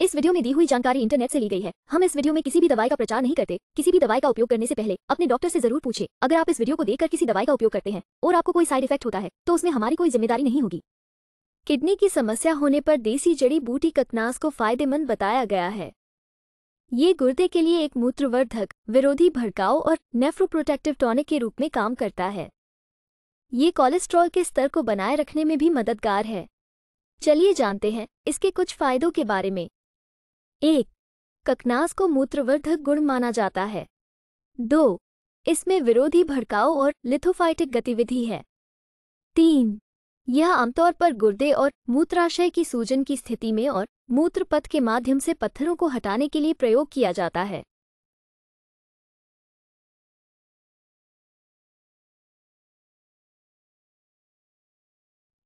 इस वीडियो में दी हुई जानकारी इंटरनेट से ली गई है हम इस वीडियो में किसी भी दवाई का प्रचार नहीं करते किसी भी दवाई का उपयोग करने से पहले अपने डॉक्टर से जरूर पूछे अगर आप इस वीडियो को देखकर किसी दवाई का उपयोग करते हैं और आपको कोई साइड इफेक्ट होता है तो उसमें हमारी कोई जिम्मेदारी नहीं होगी किडनी की समस्या होने पर देसी जड़ी बूटी कतनास को फायदेमंद बताया गया है ये गुर्दे के लिए एक मूत्रवर्धक विरोधी भड़काव और नेफ्रोप्रोटेक्टिव टॉनिक के रूप में काम करता है ये कोलेस्ट्रॉल के स्तर को बनाए रखने में भी मददगार है चलिए जानते हैं इसके कुछ फायदों के बारे में एक ककनास को मूत्रवर्धक गुण माना जाता है दो इसमें विरोधी भड़काव और लिथोफाइटिक गतिविधि है तीन यह आमतौर पर गुर्दे और मूत्राशय की सूजन की स्थिति में और मूत्रपथ के माध्यम से पत्थरों को हटाने के लिए प्रयोग किया जाता है